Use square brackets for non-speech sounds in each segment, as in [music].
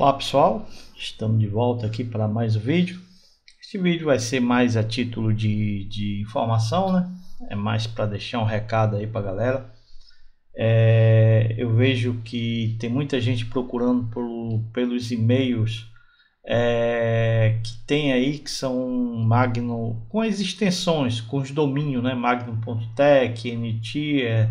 Olá pessoal, estamos de volta aqui para mais um vídeo. Este vídeo vai ser mais a título de, de informação, né? É mais para deixar um recado aí para a galera. É, eu vejo que tem muita gente procurando por, pelos e-mails é, que tem aí que são Magnum com as extensões, com os domínios, né? NT, NTIA,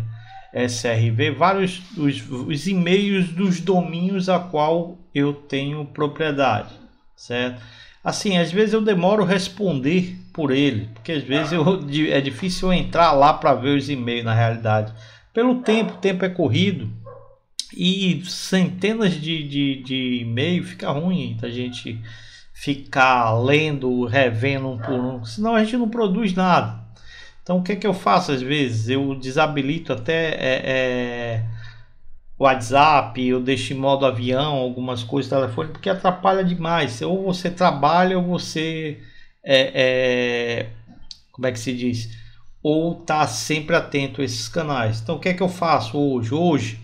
SRV, vários os, os e-mails dos domínios a qual eu tenho propriedade, certo? Assim, às vezes eu demoro responder por ele, porque às vezes eu, é difícil eu entrar lá para ver os e-mails na realidade. Pelo tempo, o tempo é corrido e centenas de, de, de e-mail fica ruim da gente ficar lendo, revendo um por um, senão a gente não produz nada. Então o que é que eu faço às vezes? Eu desabilito até é, é, WhatsApp, eu deixo em modo avião, algumas coisas, telefone, porque atrapalha demais. Ou você trabalha, ou você. É, é, como é que se diz? Ou tá sempre atento a esses canais. Então, o que é que eu faço hoje? Hoje,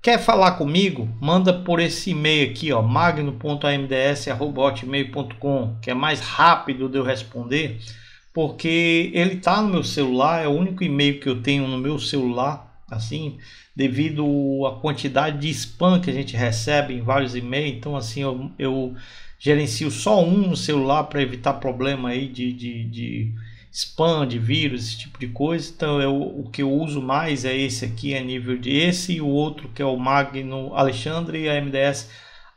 quer falar comigo? Manda por esse e-mail aqui, ó, magno.amds.com, que é mais rápido de eu responder, porque ele tá no meu celular, é o único e-mail que eu tenho no meu celular, assim devido à quantidade de spam que a gente recebe em vários e-mails. Então, assim, eu, eu gerencio só um celular para evitar problema aí de, de, de, spam, de vírus, esse tipo de coisa. Então, eu, o que eu uso mais é esse aqui, a é nível de esse, e o outro que é o Magno Alexandre e é a MDS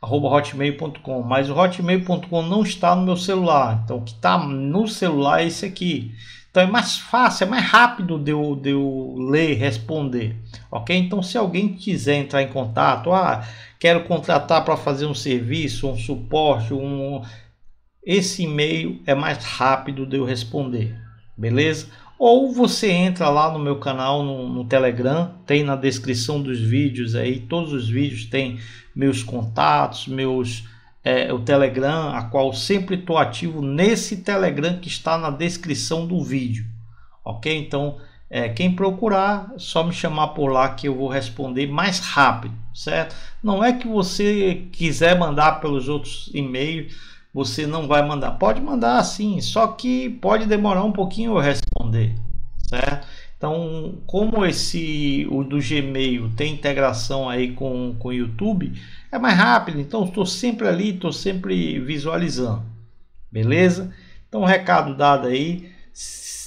arroba hotmail.com, mas o hotmail.com não está no meu celular, então o que está no celular é esse aqui, então é mais fácil, é mais rápido de eu, de eu ler, responder, ok? Então se alguém quiser entrar em contato, ah, quero contratar para fazer um serviço, um suporte, um esse e-mail é mais rápido de eu responder, beleza? Ou você entra lá no meu canal no, no Telegram, tem na descrição dos vídeos aí, todos os vídeos tem meus contatos, meus é, o Telegram, a qual sempre estou ativo nesse Telegram que está na descrição do vídeo, ok? Então, é, quem procurar, é só me chamar por lá que eu vou responder mais rápido, certo? Não é que você quiser mandar pelos outros e-mails, você não vai mandar. Pode mandar sim, só que pode demorar um pouquinho eu responder, certo? Então, como esse o do Gmail tem integração aí com, com o YouTube, é mais rápido, então estou sempre ali, estou sempre visualizando, beleza? Então, recado dado aí,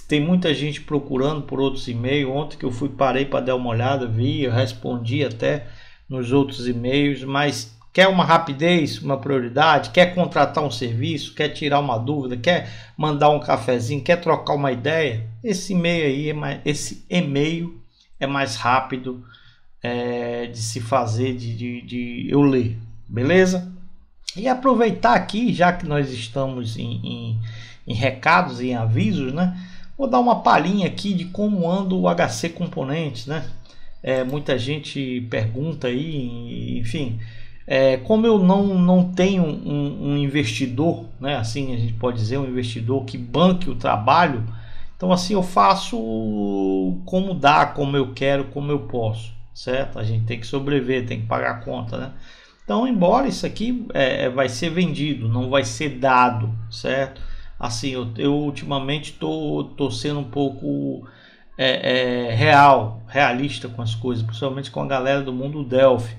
tem muita gente procurando por outros e-mails. Ontem que eu fui, parei para dar uma olhada, vi, respondi até nos outros e-mails, mas quer uma rapidez, uma prioridade, quer contratar um serviço, quer tirar uma dúvida, quer mandar um cafezinho, quer trocar uma ideia, esse e-mail aí, é mais, esse e-mail é mais rápido é, de se fazer, de, de, de, eu ler, beleza? E aproveitar aqui, já que nós estamos em, em, em recados e avisos, né? Vou dar uma palhinha aqui de como anda o HC Componentes, né? É, muita gente pergunta aí, enfim. É, como eu não, não tenho um, um, investidor, né, assim a gente pode dizer, um investidor que banque o trabalho, então assim eu faço como dá, como eu quero, como eu posso certo? A gente tem que sobreviver, tem que pagar a conta, né? Então, embora isso aqui é, é, vai ser vendido, não vai ser dado, certo? Assim, eu, eu ultimamente tô, tô sendo um pouco é, é, real, realista com as coisas, principalmente com a galera do mundo Delphi.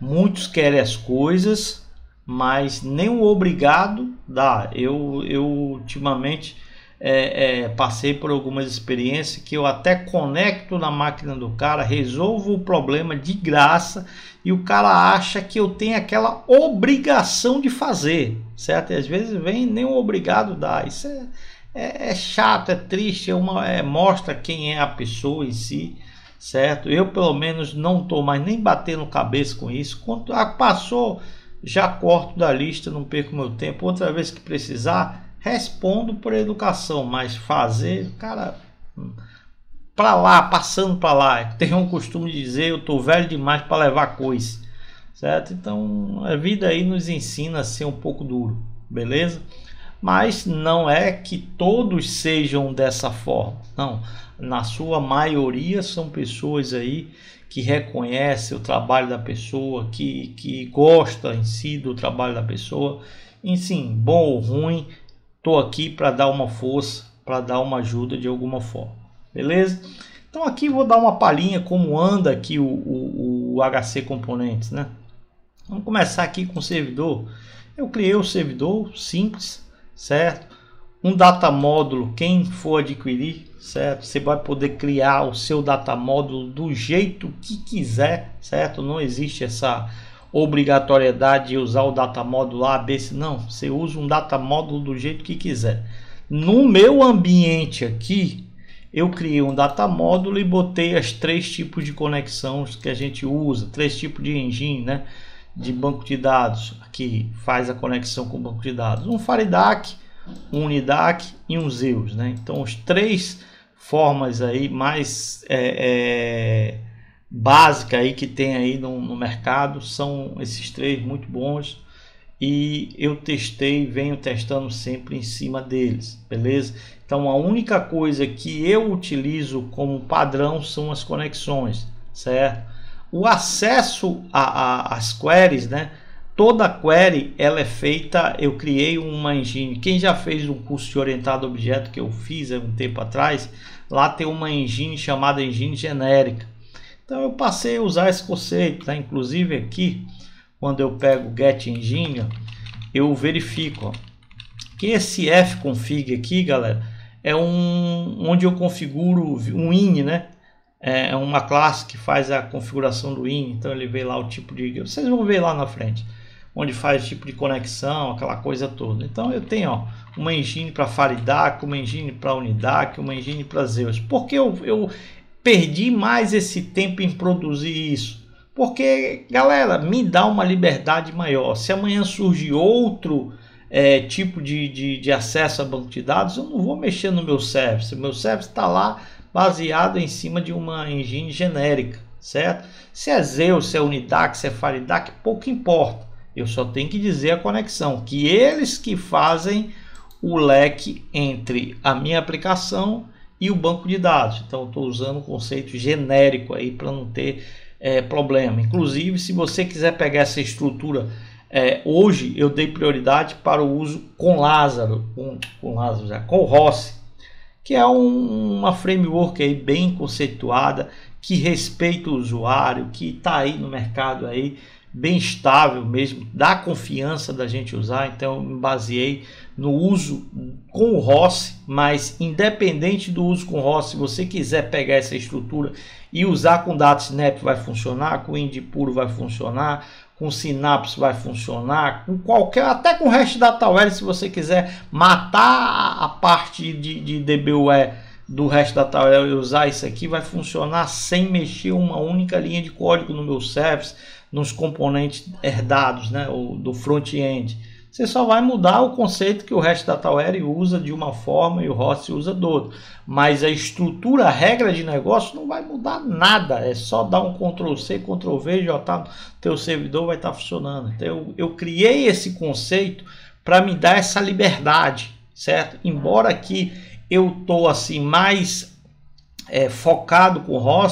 Muitos querem as coisas, mas nem o obrigado dá. Eu, eu ultimamente é, é, passei por algumas experiências que eu até conecto na máquina do cara, resolvo o problema de graça e o cara acha que eu tenho aquela obrigação de fazer, certo? E às vezes vem nem o obrigado dá. Isso é, é, é, chato, é triste, é uma, é, mostra quem é a pessoa em si, certo? Eu, pelo menos, não estou mais nem batendo cabeça com isso. Quando a ah, passou, já corto da lista, não perco meu tempo. Outra vez que precisar, respondo por educação, mas fazer, cara, pra lá, passando pra lá. Tem um costume de dizer, eu tô velho demais para levar coisa, certo? Então a vida aí nos ensina a ser um pouco duro, beleza? Mas não é que todos sejam dessa forma, não. Na sua maioria são pessoas aí que reconhecem o trabalho da pessoa, que, que gosta em si do trabalho da pessoa, e sim, bom ou ruim, Estou aqui para dar uma força, para dar uma ajuda de alguma forma. Beleza? Então aqui vou dar uma palhinha como anda aqui o, o, o HC Componentes, né? Vamos começar aqui com o servidor. Eu criei o um servidor simples, certo? Um data módulo, quem for adquirir, certo? Você vai poder criar o seu data módulo do jeito que quiser, certo? Não existe essa obrigatoriedade de usar o data módulo A, B, não, você usa um data módulo do jeito que quiser. No meu ambiente aqui, eu criei um data módulo e botei as três tipos de conexões que a gente usa, três tipos de engine, né? De banco de dados, que faz a conexão com o banco de dados. Um Faridac, um Unidac e um Zeus, né? Então, os três formas aí mais é, é, básica aí que tem aí no, no, mercado são esses três muito bons e eu testei venho testando sempre em cima deles beleza então a única coisa que eu utilizo como padrão são as conexões certo o acesso a as queries né toda query ela é feita eu criei uma engine quem já fez um curso de orientado a objeto que eu fiz há um tempo atrás lá tem uma engine chamada engine genérica então eu passei a usar esse conceito, tá? inclusive aqui, quando eu pego o get engine, eu verifico ó, que esse fconfig aqui, galera, é um onde eu configuro um in, né? É, é uma classe que faz a configuração do in, então ele vê lá o tipo de, vocês vão ver lá na frente, onde faz o tipo de conexão, aquela coisa toda. Então eu tenho ó, uma engine para Faridac, uma engine para Unidac, uma engine para Zeus. Porque eu, eu perdi mais esse tempo em produzir isso. Porque, galera, me dá uma liberdade maior. Se amanhã surge outro é, tipo de, de, de, acesso a banco de dados, eu não vou mexer no meu service. O meu service está lá baseado em cima de uma engine genérica, certo? Se é Zeus, se é Unidac, se é Faridac, pouco importa. Eu só tenho que dizer a conexão, que eles que fazem o leque entre a minha aplicação e o banco de dados. Então, estou usando um conceito genérico aí para não ter é, problema. Inclusive, se você quiser pegar essa estrutura é, hoje, eu dei prioridade para o uso com Lázaro, com, com Lázaro, já, com Rossi, que é um, uma framework aí bem conceituada que respeita o usuário, que está aí no mercado aí bem estável mesmo, dá confiança da gente usar, então eu me baseei no uso com o Rossi, mas independente do uso com o Rossi, se você quiser pegar essa estrutura e usar com DataSnap vai funcionar, com Indy Puro vai funcionar, com Synapse vai funcionar, com qualquer, até com o resto da TauL, se você quiser matar a parte de, de DBUE do resto da TauL e usar isso aqui, vai funcionar sem mexer uma única linha de código no meu service, nos componentes herdados né, o, do front-end. Você só vai mudar o conceito que o resto da Tauere usa de uma forma e o Rossi usa do outro. Mas a estrutura, a regra de negócio não vai mudar nada. É só dar um Ctrl+C, Ctrl+V, já tá, teu servidor vai estar tá funcionando. Então, eu, eu criei esse conceito para me dar essa liberdade, certo? Embora aqui eu tô assim mais é, focado com o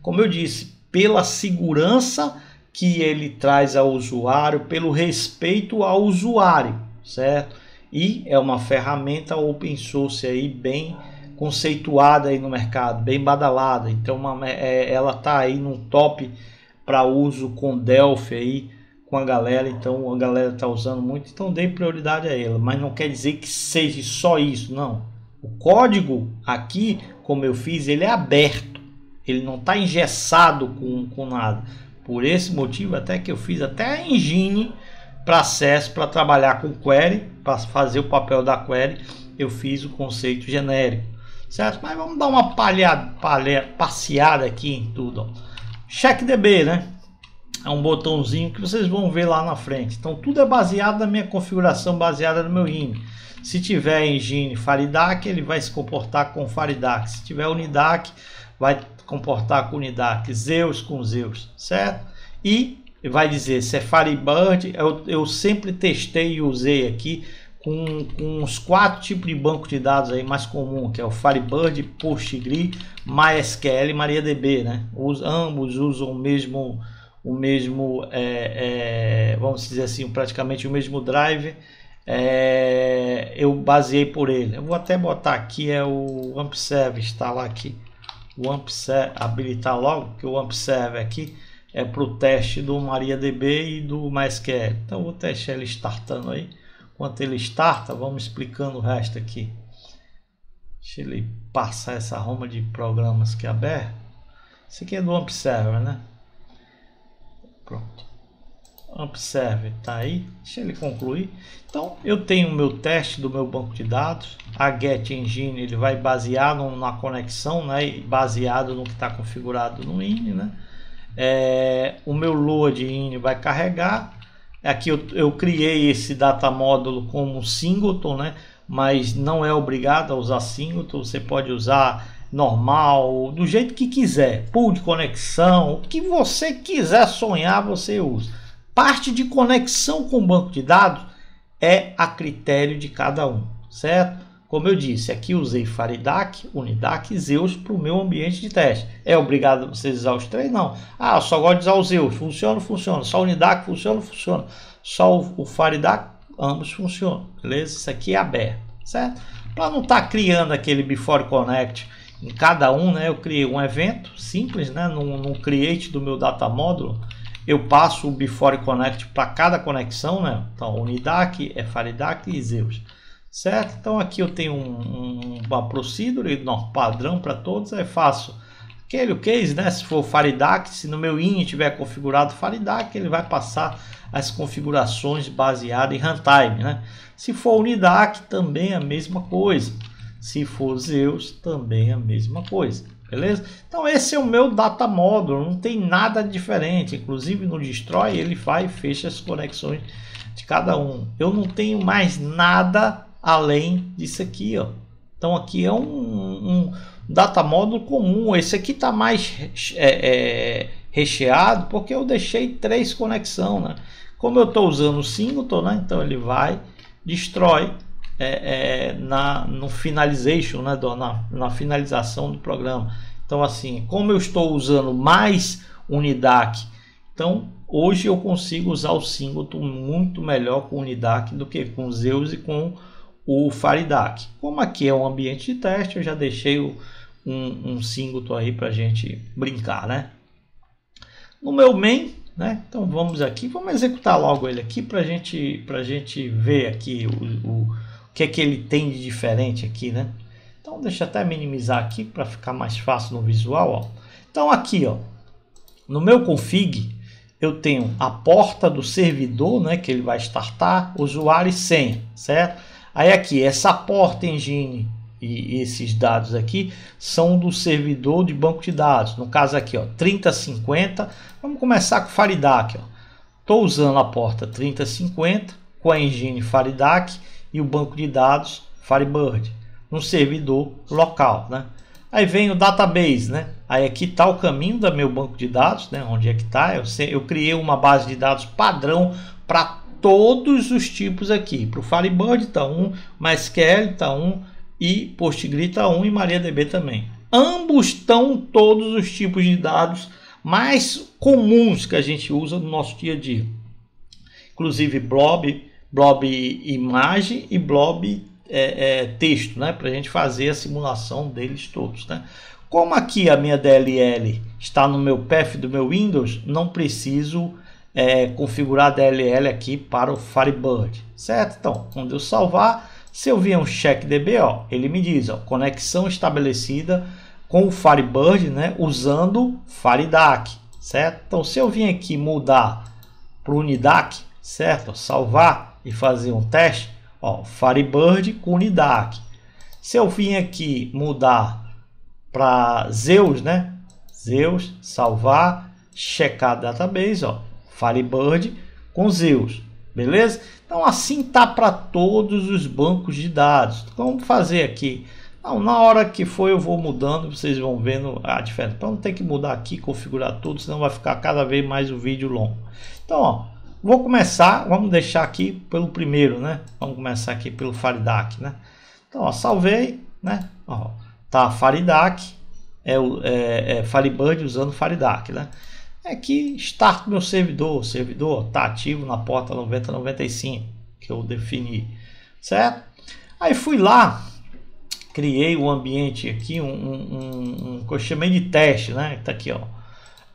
como eu disse, pela segurança que ele traz ao usuário pelo respeito ao usuário, certo? E é uma ferramenta open source aí bem conceituada aí no mercado, bem badalada. Então uma, é, é ela tá aí no top para uso com Delphi aí com a galera, então a galera tá usando muito, então dê prioridade a ela, mas não quer dizer que seja só isso, não. O código aqui, como eu fiz, ele é aberto, ele não está engessado com, com nada. Por esse motivo até que eu fiz até a engine para acesso para trabalhar com query, para fazer o papel da query, eu fiz o conceito genérico, certo? Mas vamos dar uma palhada, palha, passeada aqui em tudo. db né? É um botãozinho que vocês vão ver lá na frente. Então tudo é baseado na minha configuração, baseada no meu INE. Se tiver engine Faridac, ele vai se comportar com Faridac. Se tiver Unidac, vai comportar com Nidak, Zeus com Zeus, certo? E vai dizer Cefaliband, eu, eu sempre testei e usei aqui com, com uns quatro tipos de banco de dados aí mais comum, que é o Firebird, PostgreSQL, MySQL e MariaDB, né? Os, ambos usam o mesmo, o mesmo é, é, vamos dizer assim, praticamente o mesmo drive. É, eu baseei por ele. Eu vou até botar aqui é o AmpServe está lá aqui o amp serve habilitar logo, que o amp serve aqui é para é. então, o teste do MariaDB e do MySQL. Então vou testar ele startando aí. Enquanto ele starta, vamos explicando o resto aqui. Deixa ele passar essa roma de programas que é aberto. Esse aqui é do amp serve né? Pronto observe, tá aí, deixa ele concluir. Então, eu tenho o meu teste do meu banco de dados, a get engine ele vai basear na conexão, né, baseado no que está configurado no INI, né. É, o meu load INI vai carregar, aqui é eu, eu criei esse data módulo como singleton, né, mas não é obrigado a usar singleton, você pode usar normal, do jeito que quiser, pool de conexão, o que você quiser sonhar, você usa parte de conexão com o banco de dados é a critério de cada um, certo? Como eu disse, aqui usei Faridac, Unidac e Zeus para o meu ambiente de teste. É obrigado vocês usar os três? Não. Ah, só gosto de usar o Zeus. Funciona, funciona. Só o Unidac funciona, funciona. Só o, Faridac, ambos funcionam. Beleza? Isso aqui é aberto, certo? Para não estar tá criando aquele Before Connect em cada um, né? Eu criei um evento simples, né? No create do meu data módulo eu passo o Before Connect para cada conexão, né? Então, Unidac, Faridac e Zeus. Certo? Então, aqui eu tenho um, um, uma procedure, não, padrão para todos. Aí faço aquele case, né? Se for Faridac, se no meu IN tiver configurado Faridac, ele vai passar as configurações baseadas em runtime, né? Se for Unidac, também a mesma coisa. Se for Zeus, também a mesma coisa. Beleza? Então esse é o meu data model, não tem nada diferente. Inclusive no destroy ele vai e fecha as conexões de cada um. Eu não tenho mais nada além disso aqui, ó. Então aqui é um, um data módulo comum. Esse aqui tá mais é, é, recheado porque eu deixei três conexões, né? Como eu tô usando o Singleton, né? então ele vai, destrói é, é, na, no finalization, né, do, na, na finalização do programa. Então, assim, como eu estou usando mais Unidac, então hoje eu consigo usar o Singleton muito melhor com Unidac do que com Zeus e com o Faridac. Como aqui é um ambiente de teste, eu já deixei um, um Singleton aí para gente brincar, né? No meu main, né? Então vamos aqui, vamos executar logo ele aqui para gente, a gente ver aqui o, o que é que ele tem de diferente aqui, né? Então deixa eu até minimizar aqui para ficar mais fácil no visual, ó. Então aqui, ó, no meu config eu tenho a porta do servidor, né, que ele vai startar, usuário e senha, certo? Aí aqui essa porta engine e esses dados aqui são do servidor de banco de dados. No caso aqui, ó, 3050. Vamos começar com o Faridac, ó. Tô usando a porta 3050 com a engine Faridac e o banco de dados Firebird no servidor local, né? Aí vem o database, né? Aí aqui está o caminho do meu banco de dados, né? Onde é que está? Eu, eu criei uma base de dados padrão para todos os tipos aqui. Para o Firebird está um, MySQL está um e PostgreSQL está um e MariaDB também. Ambos estão todos os tipos de dados mais comuns que a gente usa no nosso dia a dia. Inclusive blob, blob imagem e blob é, é, texto, né? Para a gente fazer a simulação deles todos, né? Como aqui a minha DLL está no meu path do meu Windows, não preciso é, configurar a DLL aqui para o Firebird, certo? Então, quando eu salvar, se eu vier um checkdb, ó, ele me diz, ó, conexão estabelecida com o Firebird, né, usando FireDAC, certo? Então, se eu vim aqui mudar para o Unidac, certo? Salvar, e fazer um teste, ó, Firebird Kunidak. Se eu vim aqui mudar para Zeus, né? Zeus, salvar, checar database, ó, Firebird com Zeus, beleza? Então assim tá para todos os bancos de dados. Então, vamos fazer aqui. Não, na hora que for eu vou mudando, vocês vão vendo a diferença. Então não tem que mudar aqui, configurar tudo, senão vai ficar cada vez mais o vídeo longo. Então, ó, Vou começar, vamos deixar aqui pelo primeiro, né? Vamos começar aqui pelo Faridak, né? Então, ó, salvei, né? Ó, tá Faridak, é o é, é usando Faridak, né? É que start meu servidor, o servidor tá ativo na porta 9095 que eu defini, certo? Aí fui lá, criei o um ambiente aqui, um, um, um, que eu chamei de teste, né? Tá aqui, ó.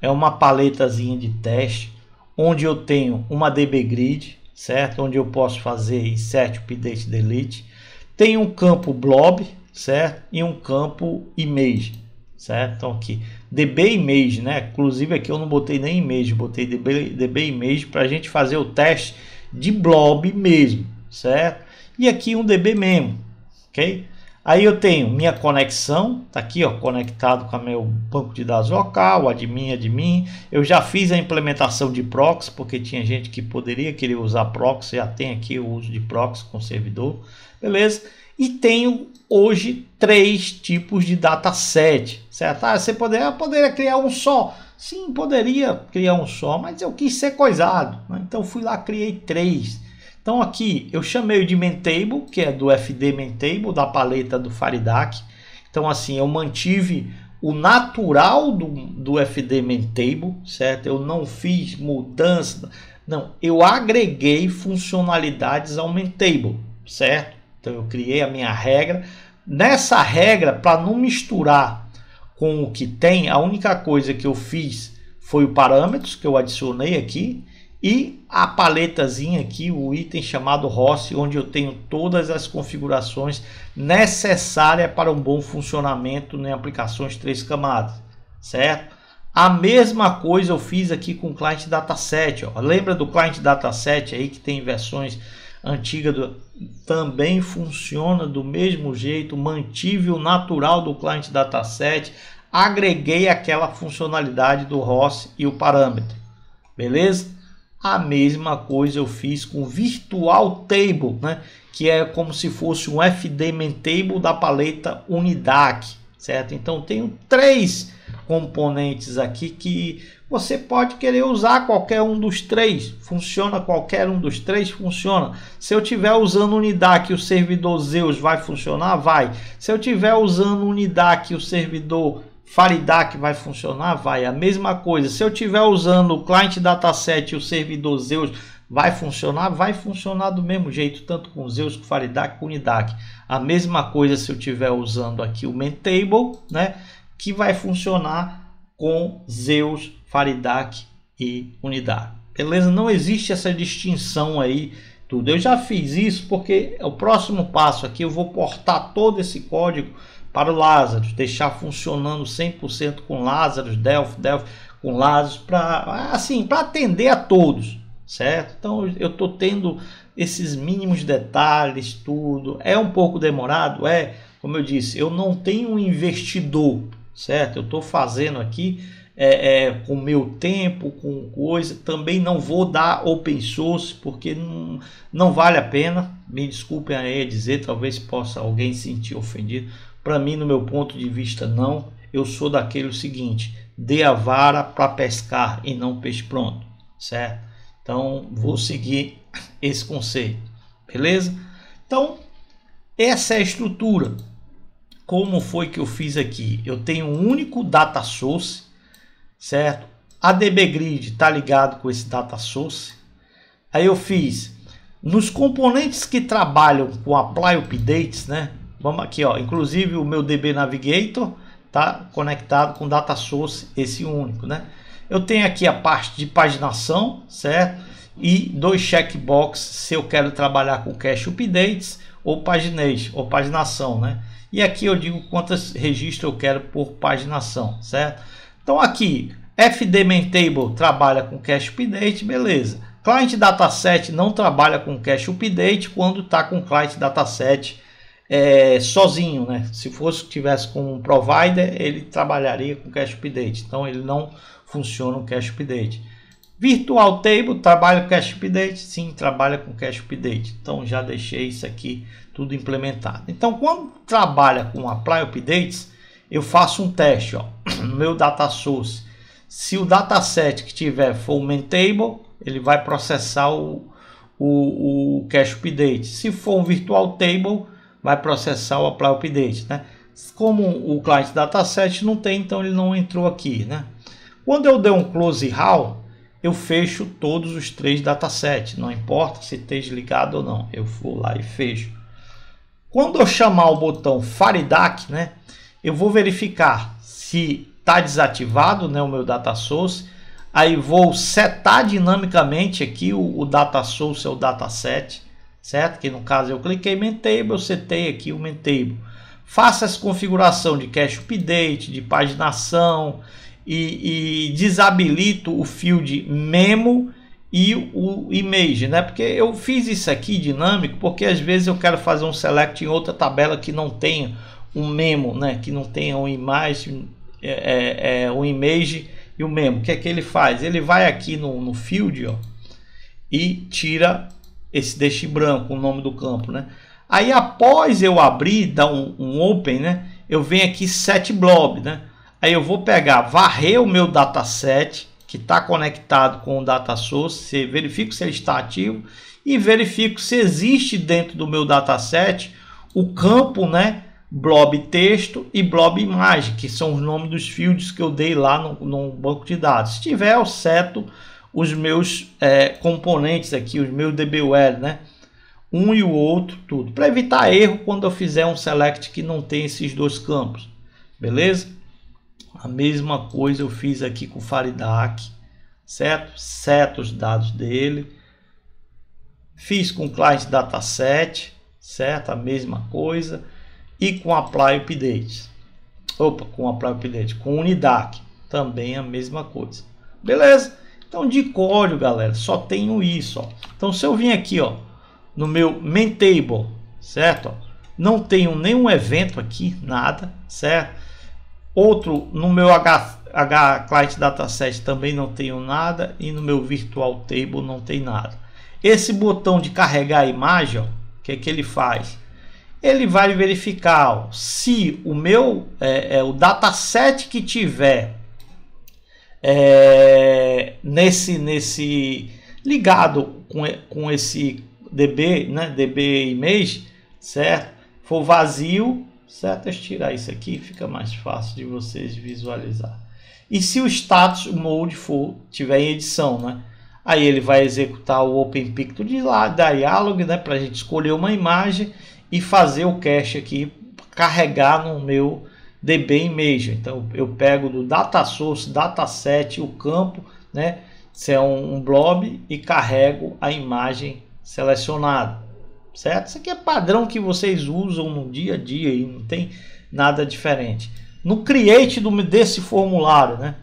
É uma paletazinha de teste onde eu tenho uma DB grid, certo? Onde eu posso fazer insert, update, delete. Tem um campo blob, certo? E um campo image, certo? Então aqui, DB image, né? Inclusive aqui eu não botei nem image, botei DB, DB image para a gente fazer o teste de blob mesmo, certo? E aqui um DB mesmo, ok? Aí eu tenho minha conexão, tá aqui ó, conectado com o meu banco de dados local, admin, admin. Eu já fiz a implementação de proxy, porque tinha gente que poderia querer usar proxy, já tem aqui o uso de proxy com servidor, beleza? E tenho hoje três tipos de dataset, certo? Ah, você poderia, poderia criar um só. Sim, poderia criar um só, mas eu quis ser coisado. Né? Então fui lá, criei três então aqui eu chamei de Mentable, que é do FD Mentable, da paleta do Faridac. Então assim, eu mantive o natural do, do FD Mentable, certo? Eu não fiz mudança, não, eu agreguei funcionalidades ao Mentable, certo? Então eu criei a minha regra. Nessa regra, para não misturar com o que tem, a única coisa que eu fiz foi o parâmetros que eu adicionei aqui e a paletazinha aqui, o item chamado ROS, onde eu tenho todas as configurações necessárias para um bom funcionamento em né, aplicações três camadas, certo? A mesma coisa eu fiz aqui com o Client Dataset. Ó. Lembra do Client Dataset aí que tem versões antigas? Do... Também funciona do mesmo jeito, mantive o natural do Client Dataset, agreguei aquela funcionalidade do ROS e o parâmetro. Beleza? A mesma coisa eu fiz com Virtual Table, né? que é como se fosse um FDM Table da paleta Unidac, certo? Então tenho três componentes aqui que você pode querer usar qualquer um dos três, funciona qualquer um dos três, funciona. Se eu tiver usando Unidac, o servidor Zeus vai funcionar? Vai. Se eu tiver usando Unidac, o servidor Faridac vai funcionar? Vai. A mesma coisa, se eu estiver usando o client dataset e o servidor Zeus, vai funcionar? Vai funcionar do mesmo jeito, tanto com Zeus, com Faridac, com Unidac. A mesma coisa se eu estiver usando aqui o Mentable, né? Que vai funcionar com Zeus, Faridac e Unidac. Beleza? Não existe essa distinção aí tudo. Eu já fiz isso porque é o próximo passo aqui eu vou portar todo esse código para o Lázaro, deixar funcionando 100% com Lázaro, Delphi, Delphi, com Lázaro, para assim, para atender a todos, certo? Então eu estou tendo esses mínimos detalhes, tudo. É um pouco demorado, é, como eu disse, eu não tenho um investidor, certo? Eu estou fazendo aqui é, é, com meu tempo, com coisa. Também não vou dar open source porque não, não vale a pena. Me desculpem aí dizer, talvez possa alguém se sentir ofendido para mim, no meu ponto de vista, não. Eu sou daquele o seguinte: dê a vara para pescar e não peixe pronto, certo? Então, vou seguir esse conceito, beleza? Então, essa é a estrutura. Como foi que eu fiz aqui? Eu tenho um único data source, certo? A DB Grid está ligado com esse data source. Aí eu fiz nos componentes que trabalham com apply updates, né? Vamos aqui, ó. Inclusive o meu DB Navigator tá conectado com data source esse único, né? Eu tenho aqui a parte de paginação, certo? E dois checkbox se eu quero trabalhar com cache updates ou ou paginação, né? E aqui eu digo quantos registros eu quero por paginação, certo? Então aqui, FD table trabalha com cache update, beleza. Client Dataset não trabalha com cache update quando está com client dataset é, sozinho, né? Se fosse tivesse com um provider, ele trabalharia com cache update. Então ele não funciona o cache update. Virtual Table trabalha com cache update? Sim, trabalha com cache update. Então já deixei isso aqui tudo implementado. Então quando trabalha com apply updates, eu faço um teste, ó, [clears throat] no meu data source. Se o dataset que tiver for o table, ele vai processar o, o, o cache update. Se for um virtual table, vai processar o apply update, né? Como o client dataset não tem, então ele não entrou aqui, né? Quando eu der um close RAW, eu fecho todos os três datasets, não importa se esteja ligado ou não, eu vou lá e fecho. Quando eu chamar o botão Faridac, né, eu vou verificar se está desativado né, o meu data source, aí vou setar dinamicamente aqui o, o data source, é o dataset, certo? Que no caso eu cliquei Mentable, eu setei aqui o Mentable. Faça essa configuração de cache update, de paginação e, e desabilito o field memo e o image, né? Porque eu fiz isso aqui dinâmico, porque às vezes eu quero fazer um select em outra tabela que não tenha um memo, né? Que não tenha um image, é, é, é um image e o um memo. O que é que ele faz? Ele vai aqui no, no field, ó, e tira esse deste branco, o nome do campo, né? Aí após eu abrir, dar um, um open, né? Eu venho aqui set blob, né? Aí eu vou pegar, varrer o meu dataset que está conectado com o data source, verifico se ele está ativo e verifico se existe dentro do meu dataset o campo, né? Blob texto e blob imagem, que são os nomes dos fields que eu dei lá no, no banco de dados. Se tiver, eu seto os meus é, componentes aqui, os meus DBUL, né? Um e o outro, tudo. Para evitar erro quando eu fizer um select que não tem esses dois campos, beleza? A mesma coisa eu fiz aqui com o Faridac, certo? Seta os dados dele. Fiz com o client dataset, certo? A mesma coisa. E com apply Updates. Opa, com apply update, com unidac, também a mesma coisa. Beleza? Então, de código, galera, só tenho isso. Ó. Então, se eu vim aqui ó, no meu main table, certo? não tenho nenhum evento aqui, nada, certo? Outro, no meu H, H Client Dataset também não tenho nada. E no meu Virtual Table não tem nada. Esse botão de carregar a imagem, o que, é que ele faz? Ele vai verificar ó, se o meu, é, é, o dataset que tiver é, nesse, nesse ligado com, com esse DB, né, DB image, certo? For vazio, certo? Deixa eu tirar isso aqui, fica mais fácil de vocês visualizar. E se o status mode for tiver em edição, né? Aí ele vai executar o Open Picture de lá, dialog, né, para a gente escolher uma imagem e fazer o cache aqui carregar no meu DB Image. Então eu pego do DataSource, dataset, o campo, né? Se é um, blob e carrego a imagem selecionada, certo? Isso aqui é padrão que vocês usam no dia a dia e não tem nada diferente. No create do, desse formulário, né?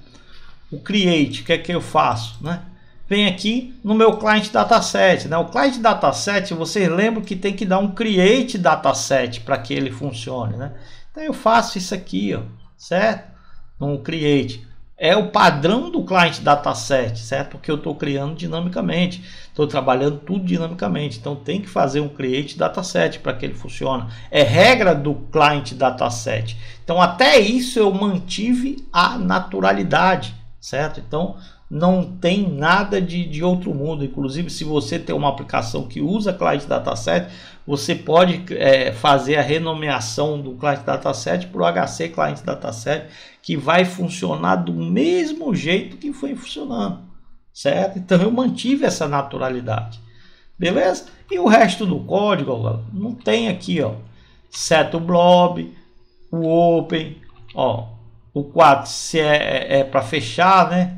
O create, o que é que eu faço, né? Vem aqui no meu client dataset, né? O client dataset, vocês lembram que tem que dar um create dataset para que ele funcione, né? Então eu faço isso aqui, ó, certo? No create. É o padrão do cliente dataset, certo? Porque eu estou criando dinamicamente, estou trabalhando tudo dinamicamente. Então tem que fazer um create dataset para que ele funcione. É regra do cliente dataset. Então até isso eu mantive a naturalidade, certo? Então não tem nada de, de outro mundo. Inclusive, se você tem uma aplicação que usa cliente Dataset, você pode é, fazer a renomeação do cliente Dataset para o HC Client Dataset, que vai funcionar do mesmo jeito que foi funcionando, certo? Então, eu mantive essa naturalidade, beleza? E o resto do código, não tem aqui, ó, Seto o blob, o open, ó, o 4 é, é, é para fechar, né?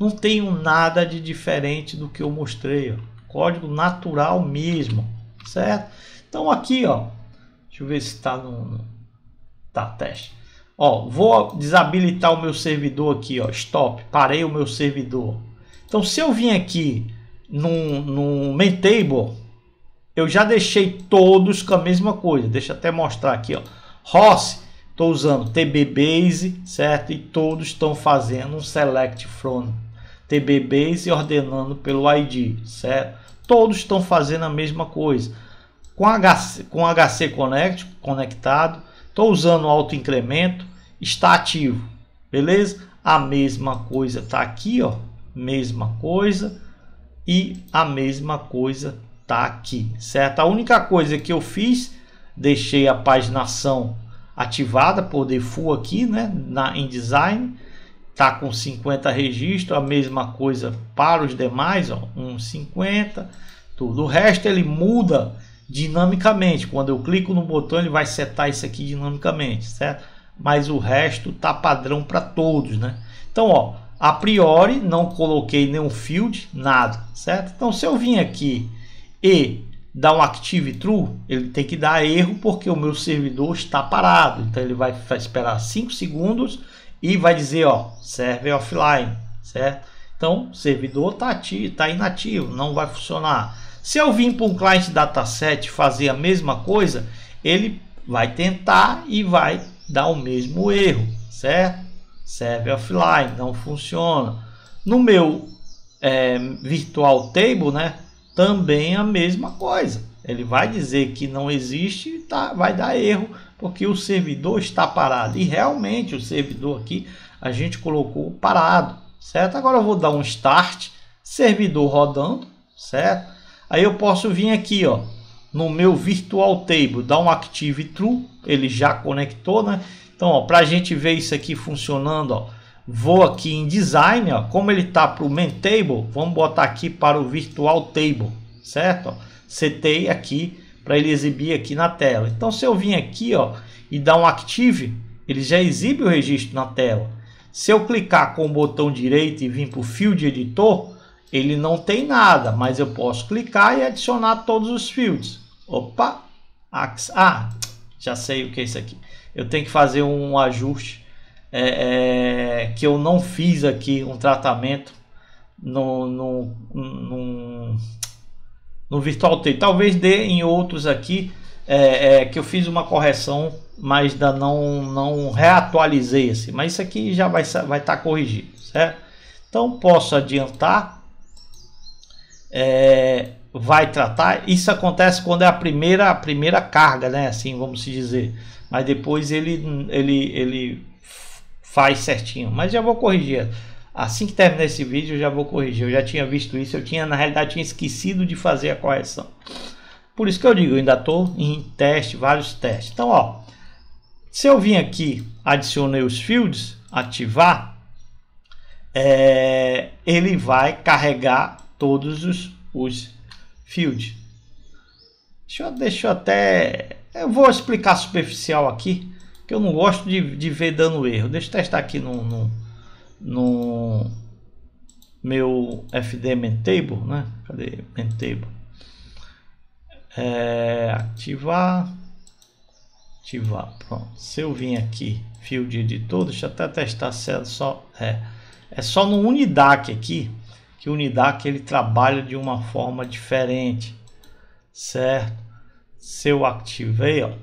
Não tenho nada de diferente do que eu mostrei. Ó. Código natural mesmo, certo? Então aqui, ó, deixa eu ver se está no, no... Tá, teste. Ó, vou desabilitar o meu servidor aqui, ó, stop, parei o meu servidor. Então se eu vim aqui no no main table, eu já deixei todos com a mesma coisa. Deixa até mostrar aqui, ó. Rossi, estou usando TB Base, certo? E todos estão fazendo um select from TBBs e ordenando pelo ID, certo? Todos estão fazendo a mesma coisa. Com HC, com HC Connect conectado, estou usando o auto incremento, está ativo, beleza? A mesma coisa está aqui, ó, mesma coisa e a mesma coisa está aqui, certo? A única coisa que eu fiz, deixei a paginação ativada por default aqui, né, na InDesign tá com 50 registros, a mesma coisa para os demais, ó, 150 tudo. O resto ele muda dinamicamente. Quando eu clico no botão, ele vai setar isso aqui dinamicamente, certo? Mas o resto tá padrão para todos, né? Então, ó, a priori não coloquei nenhum field, nada, certo? Então, se eu vim aqui e dar um active true, ele tem que dar erro porque o meu servidor está parado. Então, ele vai esperar 5 segundos e vai dizer, ó, server offline, certo? Então, servidor tá ativo, tá inativo, não vai funcionar. Se eu vim para um Data dataset fazer a mesma coisa, ele vai tentar e vai dar o mesmo erro, certo? Serve offline, não funciona. No meu é, virtual table, né? Também a mesma coisa. Ele vai dizer que não existe, tá? Vai dar erro porque o servidor está parado. E realmente o servidor aqui a gente colocou parado, certo? Agora eu vou dar um start, servidor rodando, certo? Aí eu posso vir aqui, ó, no meu virtual table, dar um active true, ele já conectou, né? Então, para a gente ver isso aqui funcionando, ó, vou aqui em design, ó, como ele tá para o main table, vamos botar aqui para o virtual table, certo? Ó, setei aqui para ele exibir aqui na tela. Então se eu vim aqui ó, e dar um Active, ele já exibe o registro na tela. Se eu clicar com o botão direito e vir para o Field Editor, ele não tem nada, mas eu posso clicar e adicionar todos os fields. Opa! Ah, já sei o que é isso aqui. Eu tenho que fazer um ajuste é, é, que eu não fiz aqui, um tratamento no, no, no no virtual T. Talvez dê em outros aqui é, é, que eu fiz uma correção, mas ainda não, não reatualizei assim. Mas isso aqui já vai estar vai tá corrigido, certo? Então posso adiantar. É, vai tratar. Isso acontece quando é a primeira, a primeira carga, né? Assim vamos dizer. Mas depois ele, ele, ele faz certinho. Mas já vou corrigir. Assim que terminar esse vídeo, eu já vou corrigir. Eu já tinha visto isso, eu tinha na realidade tinha esquecido de fazer a correção. Por isso que eu digo, eu ainda estou em teste, vários testes. Então, ó, se eu vim aqui, adicionei os fields, ativar, é, ele vai carregar todos os, os fields. Deixa eu, deixa eu até... Eu vou explicar superficial aqui, que eu não gosto de, de ver dando erro. Deixa eu testar aqui no num, no meu FD Mentable, né? Cadê Mentable? É, ativar, ativar, pronto. Se eu vim aqui, fio de editor, deixa eu até testar se é só, é, é só no Unidac aqui, que o Unidac ele trabalha de uma forma diferente, certo? Se eu ativei, ó,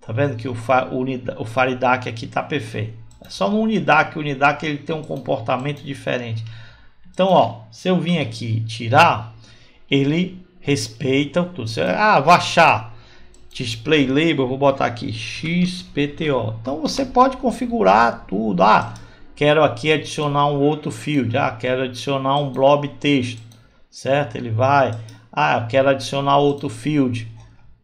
tá vendo que o, o, o Faridac aqui tá perfeito. É só no Unidac, o Unidac ele tem um comportamento diferente. Então, ó, se eu vim aqui tirar, ele respeita tudo. Se, ah, achar display label, vou botar aqui XPTO. Então você pode configurar tudo. Ah, quero aqui adicionar um outro field. Ah, quero adicionar um blob texto, certo? Ele vai. Ah, quero adicionar outro field,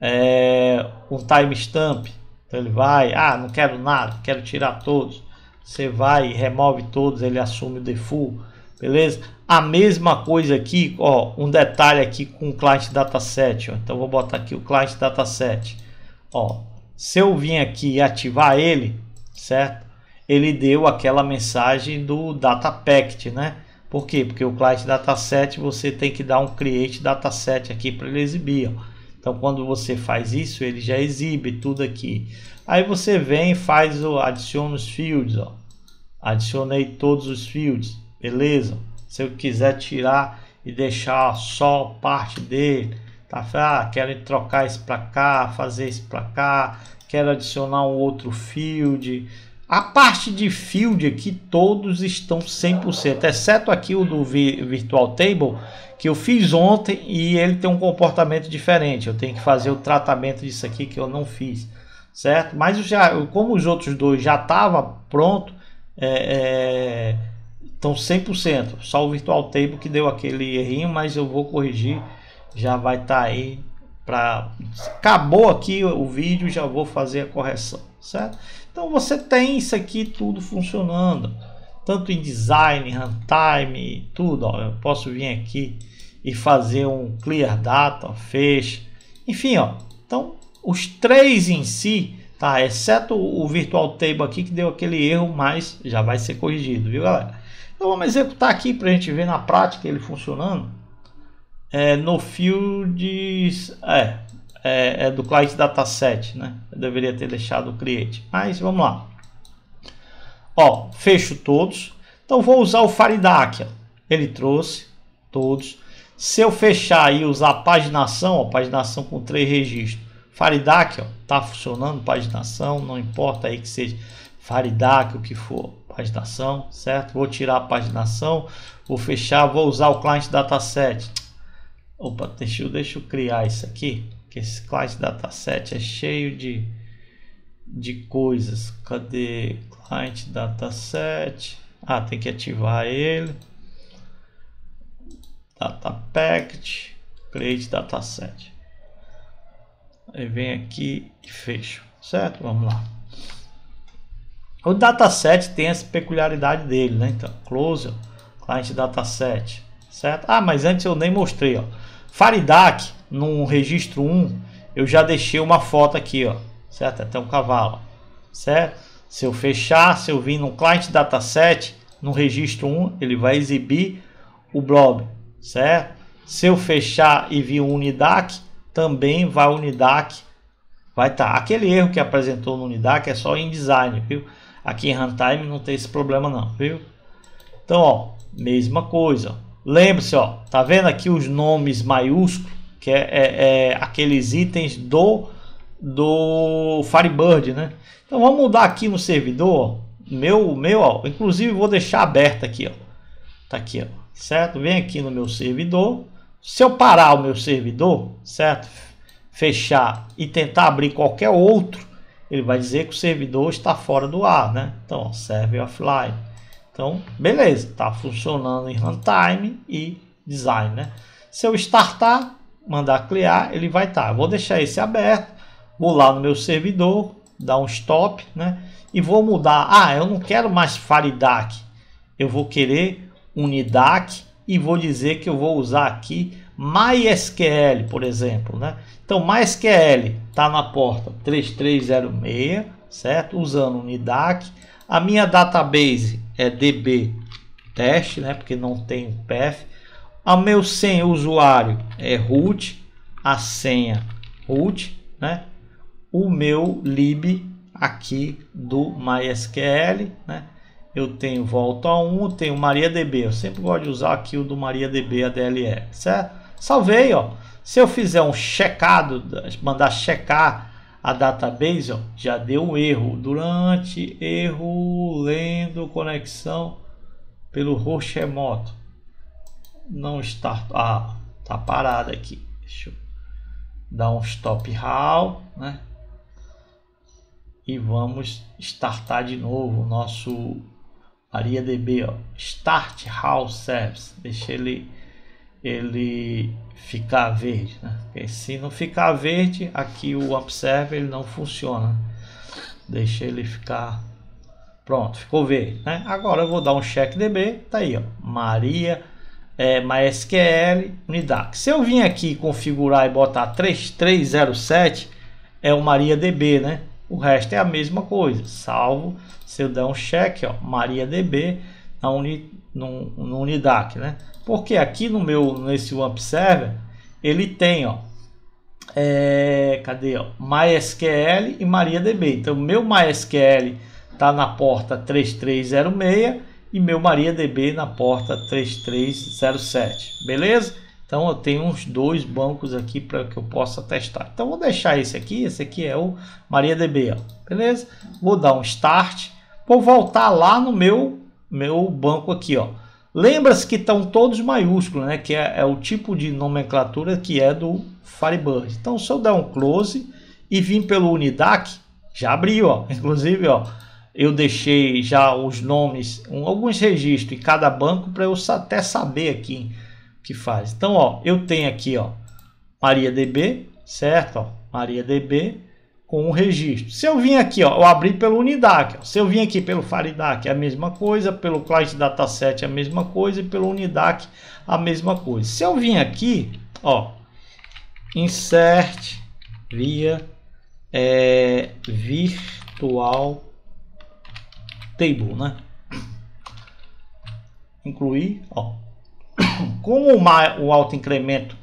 é, um timestamp. Então ele vai. Ah, não quero nada, quero tirar todos. Você vai, remove todos, ele assume o default, beleza? A mesma coisa aqui, ó, um detalhe aqui com o client dataset, ó. Então vou botar aqui o client dataset. Ó, se eu vim aqui e ativar ele, certo? Ele deu aquela mensagem do data packet, né? Por quê? Porque o client dataset você tem que dar um create dataset aqui para ele exibir. Ó. Então quando você faz isso, ele já exibe tudo aqui. Aí você vem e faz o adiciona os fields, ó. Adicionei todos os fields, beleza? Se eu quiser tirar e deixar só parte dele, tá? Ah, quero trocar isso para cá, fazer isso para cá, quero adicionar um outro field. A parte de field aqui todos estão 100%, exceto aqui o do virtual table que eu fiz ontem e ele tem um comportamento diferente. Eu tenho que fazer o tratamento disso aqui que eu não fiz certo? Mas já, como os outros dois já estavam pronto, é, é, estão 100%. Só o Virtual Table que deu aquele errinho, mas eu vou corrigir. Já vai estar tá aí para acabou aqui o vídeo, já vou fazer a correção, certo? Então você tem isso aqui tudo funcionando, tanto em design, runtime, tudo. Ó. Eu posso vir aqui e fazer um clear data, fecha, enfim, ó. Então os três em si, tá? Exceto o virtual table aqui que deu aquele erro, mas já vai ser corrigido, viu, galera? Então vamos executar aqui para a gente ver na prática ele funcionando. É, no fields é, é, é do client dataset, né? Eu deveria ter deixado o create, mas vamos lá. Ó, fecho todos. Então vou usar o Faridac, ele trouxe todos. Se eu fechar e usar a paginação, ó, paginação com três registros, Faridac, ó, tá funcionando, paginação, não importa aí que seja Faridac, o que for, paginação, certo? Vou tirar a paginação, vou fechar, vou usar o client dataset. Opa, deixa eu, deixa eu criar isso aqui, que esse client dataset é cheio de, de coisas. Cadê client dataset? Ah, tem que ativar ele. Data package, create dataset e vem aqui e fecho, certo? Vamos lá. O dataset tem essa peculiaridade dele, né? Então, close, client dataset, certo? Ah, mas antes eu nem mostrei, ó. Faridac, no registro 1, eu já deixei uma foto aqui, ó, certo? Até um cavalo, certo? Se eu fechar, se eu vir no client dataset, no registro 1, ele vai exibir o blob, certo? Se eu fechar e vir um Unidac, também vai o Unidac, vai estar. Tá. Aquele erro que apresentou no Unidac é só em design, viu? Aqui em runtime não tem esse problema não, viu? Então, ó, mesma coisa. Lembre-se, ó, tá vendo aqui os nomes maiúsculos, que é, é, é aqueles itens do do Firebird, né? Então vamos mudar aqui no servidor, ó. meu, meu, ó. inclusive vou deixar aberto aqui, ó. Tá aqui, ó. Certo? Vem aqui no meu servidor. Se eu parar o meu servidor, certo? Fechar e tentar abrir qualquer outro, ele vai dizer que o servidor está fora do ar, né? Então, serve offline. Então, beleza, está funcionando em runtime e design, né? Se eu startar, mandar criar, ele vai estar. Tá. Vou deixar esse aberto, vou lá no meu servidor, dar um stop, né? E vou mudar. Ah, eu não quero mais Faridac. Eu vou querer Unidac e vou dizer que eu vou usar aqui MySQL, por exemplo, né? Então, MySQL está na porta 3306, certo? Usando o NIDAC. A minha database é DB teste, né? Porque não tem path. A meu senha usuário é root, a senha root, né? O meu lib aqui do MySQL, né? eu tenho volta a 1, tenho MariaDB. Eu sempre gosto de usar aqui o do MariaDB ADLE, certo? Salvei, ó. Se eu fizer um checado, mandar checar a database, ó, já deu um erro. Durante erro lendo conexão pelo host remoto. Não está, ah, tá parado aqui. Deixa eu dar um stop how, né? E vamos startar de novo o nosso AriaDB, é ó, Start House Service, deixa ele, ele ficar verde, né? Porque se não ficar verde, aqui o observe ele não funciona. Deixa ele ficar pronto, ficou verde, né? Agora eu vou dar um check DB, tá aí, ó, Maria é, MySQL Unidac. Se eu vim aqui configurar e botar 3307, é o MariaDB, né? O resto é a mesma coisa, salvo se eu der um cheque, ó, MariaDB na uni, no, no Unidac, né? Porque aqui no meu nesse WAMP server ele tem, ó, é, cadê, ó, MySQL e MariaDB. Então meu MySQL tá na porta 3306 e meu MariaDB na porta 3307, beleza? Então eu tenho uns dois bancos aqui para que eu possa testar. Então vou deixar esse aqui, esse aqui é o MariaDB, ó. beleza? Vou dar um start, vou voltar lá no meu meu banco aqui, ó. Lembra-se que estão todos maiúsculos, né? Que é, é, o tipo de nomenclatura que é do Firebird. Então se eu der um close e vim pelo Unidac, já abriu, ó. [laughs] Inclusive, ó, eu deixei já os nomes, um, alguns registros em cada banco para eu até saber aqui que faz. Então, ó, eu tenho aqui, ó, MariaDB, certo? Ó, MariaDB com o registro. Se eu vim aqui, ó, eu abri pelo Unidac. Ó. Se eu vim aqui pelo Faridac, é a mesma coisa. Pelo Client Dataset, é a mesma coisa. E pelo Unidac, a mesma coisa. Se eu vim aqui, ó, insert via é, virtual table, né? Incluir, ó, como o alto incremento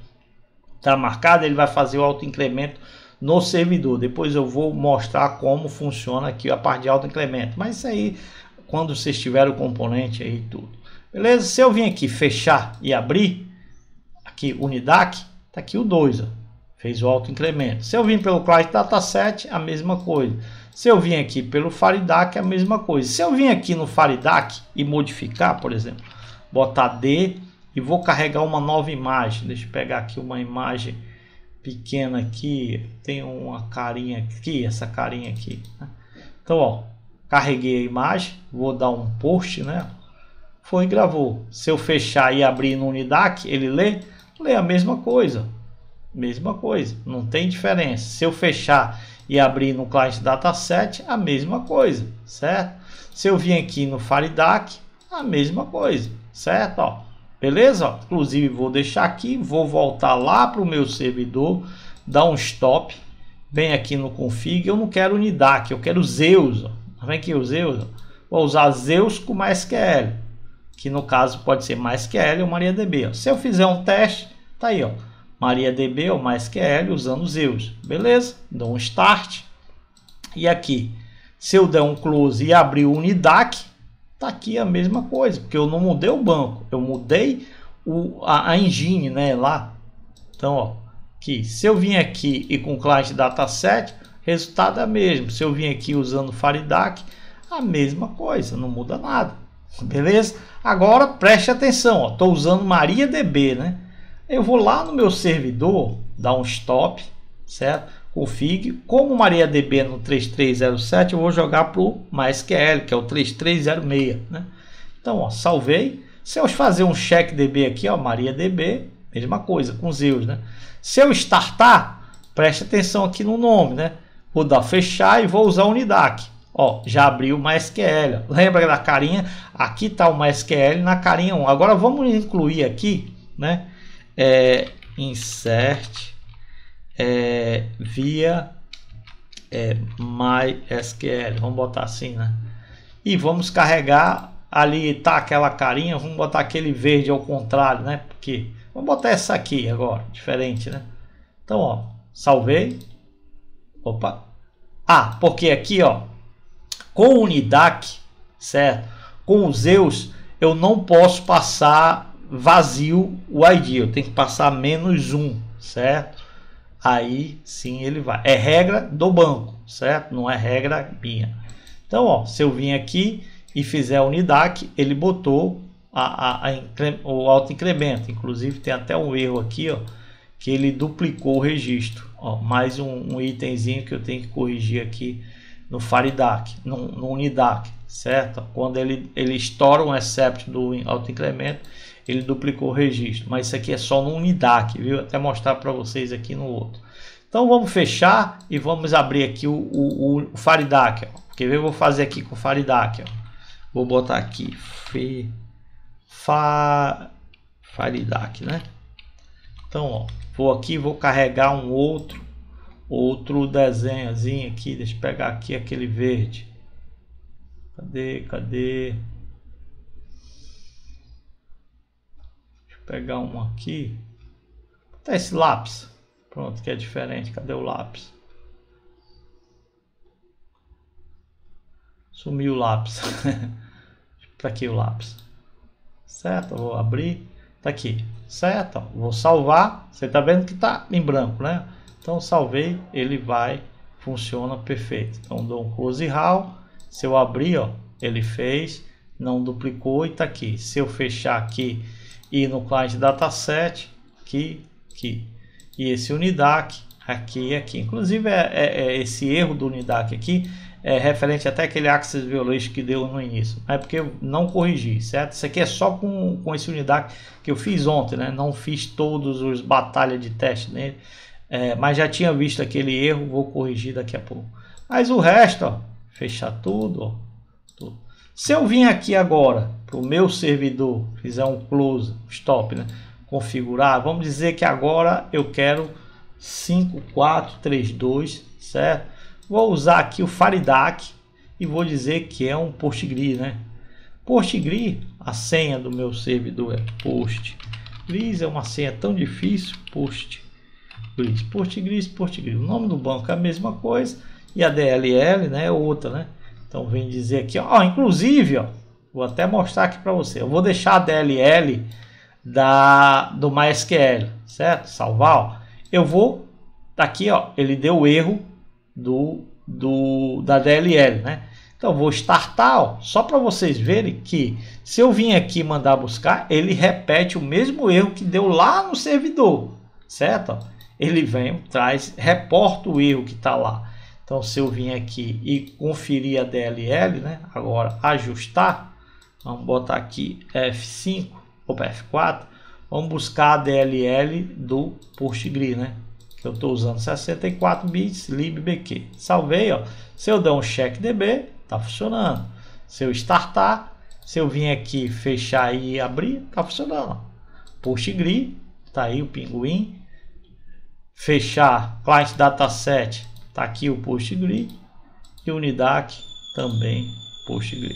está marcado, ele vai fazer o alto incremento no servidor. Depois eu vou mostrar como funciona aqui a parte de alto incremento. Mas isso aí, quando vocês tiverem o componente aí tudo. Beleza? Se eu vim aqui fechar e abrir, aqui Unidac, tá aqui o 2, fez o alto incremento. Se eu vim pelo Class Dataset, a mesma coisa. Se eu vim aqui pelo Faridac, a mesma coisa. Se eu vim aqui no Faridac e modificar, por exemplo, botar D e vou carregar uma nova imagem. Deixa eu pegar aqui uma imagem pequena aqui, tem uma carinha aqui, essa carinha aqui. Né? Então, ó, carreguei a imagem, vou dar um post, né? Foi e gravou. Se eu fechar e abrir no Unidac, ele lê, lê a mesma coisa. Mesma coisa, não tem diferença. Se eu fechar e abrir no Client Dataset, a mesma coisa, certo? Se eu vir aqui no Faridac, a mesma coisa, certo? Ó, Beleza? Inclusive vou deixar aqui, vou voltar lá para o meu servidor, dar um stop, vem aqui no config, eu não quero Unidac, eu quero Zeus. Ó. Tá vem aqui o Zeus, vou usar Zeus com MySQL, que no caso pode ser MySQL ou MariaDB. Ó. Se eu fizer um teste, tá aí, ó. MariaDB ou MySQL usando Zeus. Beleza? Dou um start. E aqui, se eu der um close e abrir o Unidac, Tá aqui a mesma coisa, porque eu não mudei o banco, eu mudei o, a, a engine né, lá. Então, ó, aqui. se eu vim aqui e com classe dataset, resultado é o mesmo. Se eu vim aqui usando Faridac, a mesma coisa, não muda nada. Beleza? Agora preste atenção, estou usando MariaDB, né? Eu vou lá no meu servidor, dar um stop, certo? config. Como MariaDB no 3307, eu vou jogar para o MySQL, que é o 3306. Né? Então, ó, salvei. Se eu fazer um check DB aqui, ó, MariaDB, mesma coisa, com Zeus. Né? Se eu startar, preste atenção aqui no nome. Né? Vou dar fechar e vou usar o Unidac. Ó, já abriu o MySQL. Lembra da carinha? Aqui está o MySQL na carinha 1. Agora vamos incluir aqui, né? É, insert é, via é, MySQL, vamos botar assim, né? E vamos carregar ali, tá aquela carinha, vamos botar aquele verde ao contrário, né? Porque vamos botar essa aqui agora, diferente, né? Então, ó, salvei. Opa. Ah, porque aqui, ó, com o Unidac, certo? Com os Zeus, eu não posso passar vazio o ID, eu tenho que passar menos um, certo? aí sim ele vai. É regra do banco, certo? Não é regra minha. Então, ó, se eu vim aqui e fizer o NIDAC, ele botou a, a, a o auto-incremento. Inclusive, tem até um erro aqui, ó, que ele duplicou o registro. Ó, mais um, um itemzinho que eu tenho que corrigir aqui no FARIDAC, no, no UNIDAC, certo? Quando ele, ele estoura um except do auto-incremento, ele duplicou o registro, mas isso aqui é só no Unidac, viu? Até mostrar para vocês aqui no outro. Então vamos fechar e vamos abrir aqui o, o, o Faridac, ó. Quer ver? Eu vou fazer aqui com o Faridac, ó. Vou botar aqui Fe, fa, Faridac, né? Então, ó, vou aqui, vou carregar um outro outro desenhozinho aqui, deixa eu pegar aqui aquele verde. Cadê? Cadê? pegar um aqui. Tá esse lápis. Pronto, que é diferente. Cadê o lápis? Sumiu o lápis. tá [laughs] aqui o lápis. Certo? Vou abrir. Tá aqui. Certo? Vou salvar. Você tá vendo que tá em branco, né? Então salvei, ele vai, funciona perfeito. Então dou um close RAW. Se eu abrir, ó, ele fez, não duplicou e tá aqui. Se eu fechar aqui, e no client dataset aqui, aqui e esse unidac aqui e aqui. Inclusive é, é, é, esse erro do unidac aqui é referente até aquele access violation que deu no início, é porque eu não corrigi, certo? Isso aqui é só com, com esse unidac que eu fiz ontem, né? Não fiz todos os batalha de teste nele, é, mas já tinha visto aquele erro, vou corrigir daqui a pouco. Mas o resto, ó, fechar tudo, ó, tudo. Se eu vim aqui agora o meu servidor fizer um close, stop, né? configurar, vamos dizer que agora eu quero 5432, certo? Vou usar aqui o Faridac e vou dizer que é um PostgreS, né? PostgreS, a senha do meu servidor é PostgreS, é uma senha tão difícil, PostgreS, PostgreS, PostgreS. O nome do banco é a mesma coisa e a DLL, né, é outra, né? Então vem dizer aqui, ó, inclusive, ó, Vou até mostrar aqui para você. Eu vou deixar a DLL da, do MySQL, certo? Salvar. Ó. Eu vou, tá aqui, ó, ele deu o erro do, do, da DLL, né? Então vou startar, ó, só para vocês verem que se eu vim aqui mandar buscar, ele repete o mesmo erro que deu lá no servidor, certo? Ele vem, traz, reporta o erro que está lá. Então se eu vim aqui e conferir a DLL, né? Agora ajustar, Vamos botar aqui F5, opa, F4. Vamos buscar a DLL do Postgre, né? Que eu estou usando 64 bits, libbq. Salvei, ó. Se eu der um check DB, tá funcionando. Se eu startar, se eu vir aqui fechar e abrir, tá funcionando. Postgre, tá aí o pinguim. Fechar client dataset, tá aqui o Postgre e Unidac também Postgre.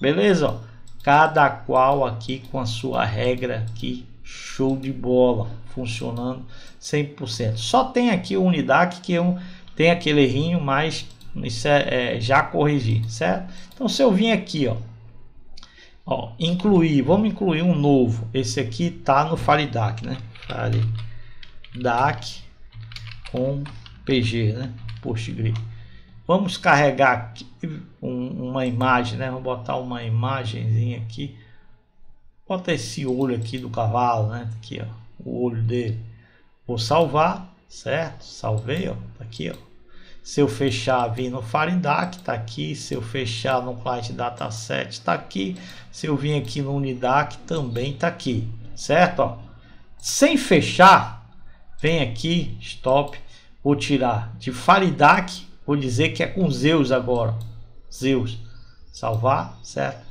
Beleza, ó cada qual aqui com a sua regra aqui, show de bola, funcionando 100%. Só tem aqui o Unidac que é um, tem aquele errinho, mas isso é, é, já corrigir certo? Então se eu vim aqui, ó, ó, incluir, vamos incluir um novo, esse aqui tá no Faridac, né? Faridac com PG, né? Postgre. Vamos carregar aqui um, uma imagem, né? Vou botar uma imagenzinha aqui. Bota esse olho aqui do cavalo, né? Tá aqui, ó, o olho dele. Vou salvar, certo? Salvei, ó, tá aqui, ó. Se eu fechar, vir no Farindac, tá aqui. Se eu fechar no Client Dataset, tá aqui. Se eu vir aqui no Unidac, também tá aqui, certo? Ó. Sem fechar, vem aqui, stop. Vou tirar de Faridac. Vou dizer que é com Zeus agora. Zeus. Salvar, certo?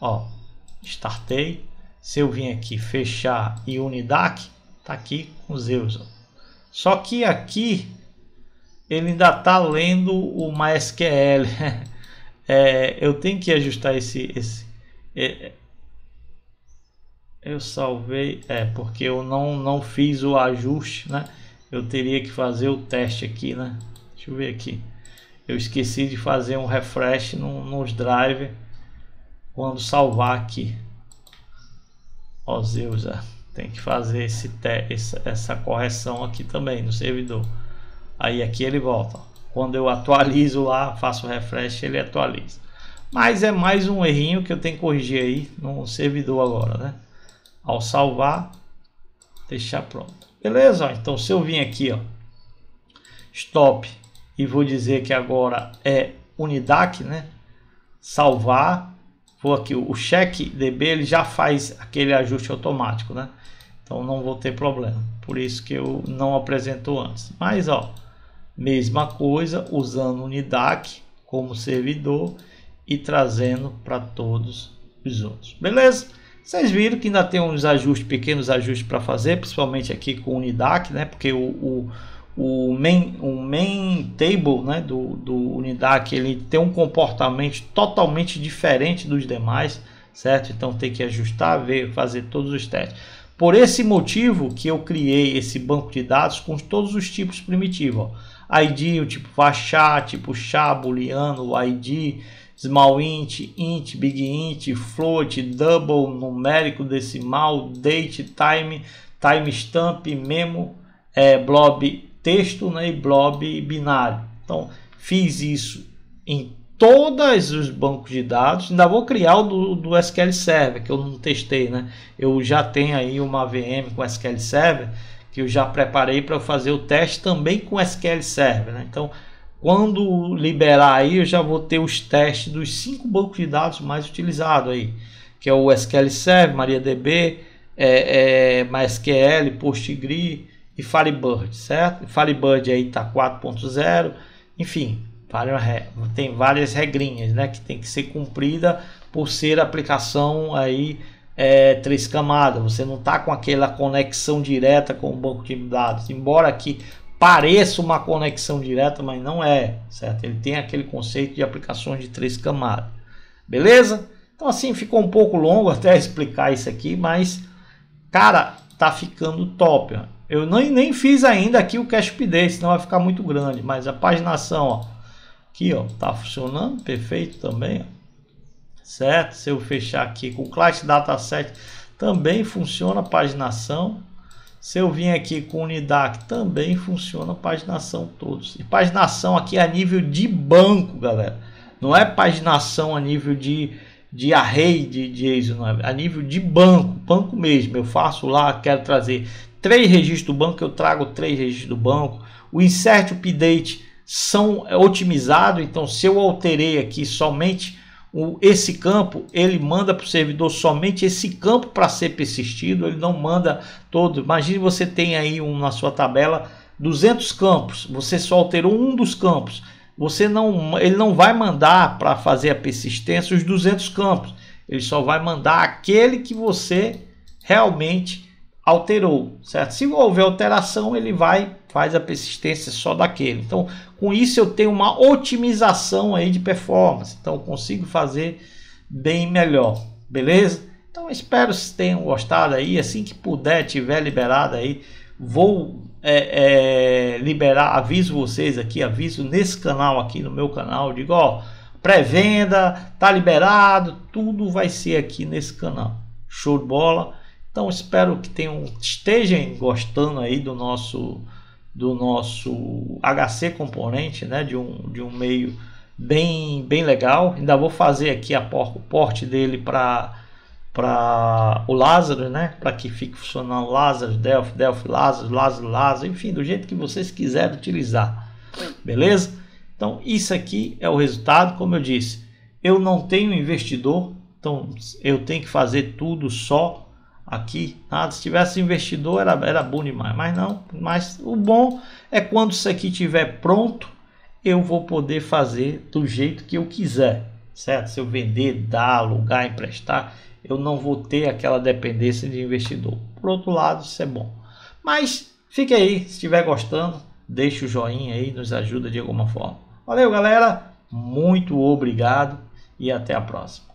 Ó, startei. Se eu vim aqui fechar e Unidac, tá aqui com Zeus. Ó. Só que aqui ele ainda tá lendo o MySQL. [laughs] é, eu tenho que ajustar esse, esse é, é, eu salvei, é, porque eu não, não fiz o ajuste, né? Eu teria que fazer o teste aqui, né? Deixa eu ver aqui eu esqueci de fazer um refresh no, nos drive quando salvar aqui. Ó Zeusa, é. tem que fazer esse essa, essa correção aqui também no servidor. Aí aqui ele volta. Quando eu atualizo lá, faço refresh, ele atualiza. Mas é mais um errinho que eu tenho que corrigir aí no servidor agora, né? Ao salvar, deixar pronto. Beleza? Então se eu vim aqui, ó, stop e vou dizer que agora é Unidac, né? Salvar. Vou aqui, o cheque DB ele já faz aquele ajuste automático, né? Então não vou ter problema. Por isso que eu não apresentou antes. Mas ó, mesma coisa usando Unidac como servidor e trazendo para todos os outros. Beleza? Vocês viram que ainda tem uns ajustes, pequenos ajustes para fazer, principalmente aqui com o Unidac, né? Porque o, o o main, o main table né, do, do Unidac ele tem um comportamento totalmente diferente dos demais, certo? Então tem que ajustar, ver, fazer todos os testes. Por esse motivo que eu criei esse banco de dados com todos os tipos primitivos. Ó. ID, o tipo fachá, tipo chá, booleano, ID, small int, int, big int, float, double, numérico, decimal, date, time, timestamp, memo, é, blob texto né, e blob binário. Então, fiz isso em todos os bancos de dados. Ainda vou criar o do, do, SQL Server, que eu não testei, né? Eu já tenho aí uma VM com SQL Server, que eu já preparei para fazer o teste também com SQL Server, né? Então, quando liberar aí, eu já vou ter os testes dos cinco bancos de dados mais utilizados aí, que é o SQL Server, MariaDB, é, é, MySQL, PostgreSQL, e Firebird, certo? Firebird aí tá 4.0, enfim, tem várias regrinhas, né, que tem que ser cumprida por ser aplicação aí é, três camadas. Você não tá com aquela conexão direta com o banco de dados, embora aqui pareça uma conexão direta, mas não é, certo? Ele tem aquele conceito de aplicações de três camadas, beleza? Então assim ficou um pouco longo [laughs] até explicar isso aqui, mas cara, tá ficando top. Eu nem, nem fiz ainda aqui o cache update, senão vai ficar muito grande. Mas a paginação, ó, aqui, ó, tá funcionando perfeito também, ó. Certo? Se eu fechar aqui com o data dataset, também funciona a paginação. Se eu vim aqui com o Unidac, também funciona a paginação todos. E paginação aqui é a nível de banco, galera. Não é paginação a nível de, de array de JSON, é. é a nível de banco, banco mesmo. Eu faço lá, quero trazer três registros do banco, eu trago três registros do banco. O insert o update são é otimizados, então se eu alterei aqui somente o, esse campo, ele manda para o servidor somente esse campo para ser persistido, ele não manda todo. Imagine você tem aí um, na sua tabela 200 campos, você só alterou um dos campos. Você não, ele não vai mandar para fazer a persistência os 200 campos. Ele só vai mandar aquele que você realmente alterou, certo? Se houver alteração, ele vai faz a persistência só daquele. Então, com isso eu tenho uma otimização aí de performance. Então, consigo fazer bem melhor, beleza? Então, espero que tenham gostado aí. Assim que puder, tiver liberado aí, vou é, é, liberar, aviso vocês aqui, aviso nesse canal aqui, no meu canal, digo, ó, pré-venda, tá liberado, tudo vai ser aqui nesse canal. Show de bola. Então espero que tenham, estejam gostando aí do nosso do nosso HC componente, né, de um, de um meio bem bem legal. Ainda vou fazer aqui a por, o porte dele para para o Lázaro, né, para que fique funcionando Lázaro, Delphi, Delphi, Lázaro, Lázaro, Lázaro, enfim, do jeito que vocês quiserem utilizar. Beleza? Então, isso aqui é o resultado, como eu disse. Eu não tenho investidor, então eu tenho que fazer tudo só aqui. Nada. Se tivesse investidor, era, era bom demais. Mas não. Mas o bom é quando isso aqui estiver pronto, eu vou poder fazer do jeito que eu quiser. Certo? Se eu vender, dar, alugar, emprestar, eu não vou ter aquela dependência de investidor. Por outro lado, isso é bom. Mas fique aí, se estiver gostando, deixa o joinha aí, nos ajuda de alguma forma. Valeu, galera. Muito obrigado e até a próxima.